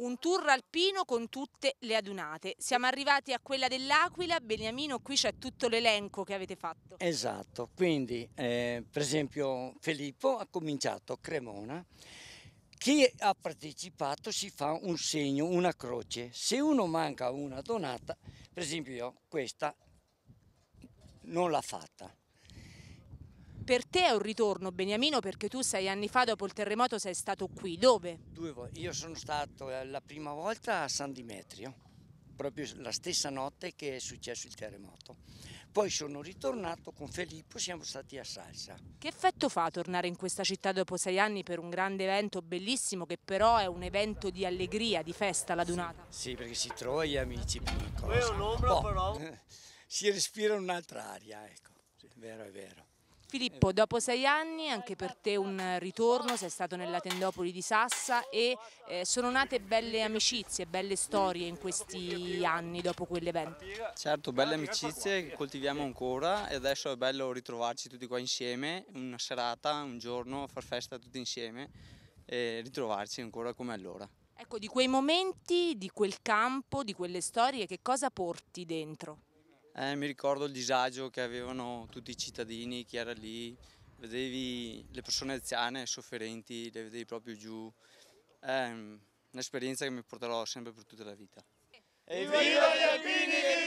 un tour alpino con tutte le adunate. Siamo arrivati a quella dell'Aquila, Beniamino, qui c'è tutto l'elenco che avete fatto. Esatto, quindi eh, per esempio Filippo ha cominciato a Cremona, chi ha partecipato si fa un segno, una croce, se uno manca una donata, per esempio io questa non l'ha fatta per te è un ritorno, Beniamino, perché tu sei anni fa dopo il terremoto sei stato qui. Dove? Due volte. Io sono stato eh, la prima volta a San Dimetrio, proprio la stessa notte che è successo il terremoto. Poi sono ritornato con Filippo, siamo stati a Salsa. Che effetto fa tornare in questa città dopo sei anni per un grande evento bellissimo che però è un evento di allegria, di festa, la dunata? Sì, sì perché si trova gli amici. Poi è un'ombra boh, però. si respira un'altra aria, ecco. Sì, vero, è vero. Filippo, dopo sei anni anche per te un ritorno, sei stato nella Tendopoli di Sassa e eh, sono nate belle amicizie, belle storie in questi anni dopo quell'evento. Certo, belle amicizie che coltiviamo ancora e adesso è bello ritrovarci tutti qua insieme, una serata, un giorno, far festa tutti insieme e ritrovarci ancora come allora. Ecco, di quei momenti, di quel campo, di quelle storie, che cosa porti dentro? Eh, mi ricordo il disagio che avevano tutti i cittadini, chi era lì, vedevi le persone anziane, sofferenti, le vedevi proprio giù. È mm, un'esperienza che mi porterò sempre per tutta la vita. Evviva gli alpini!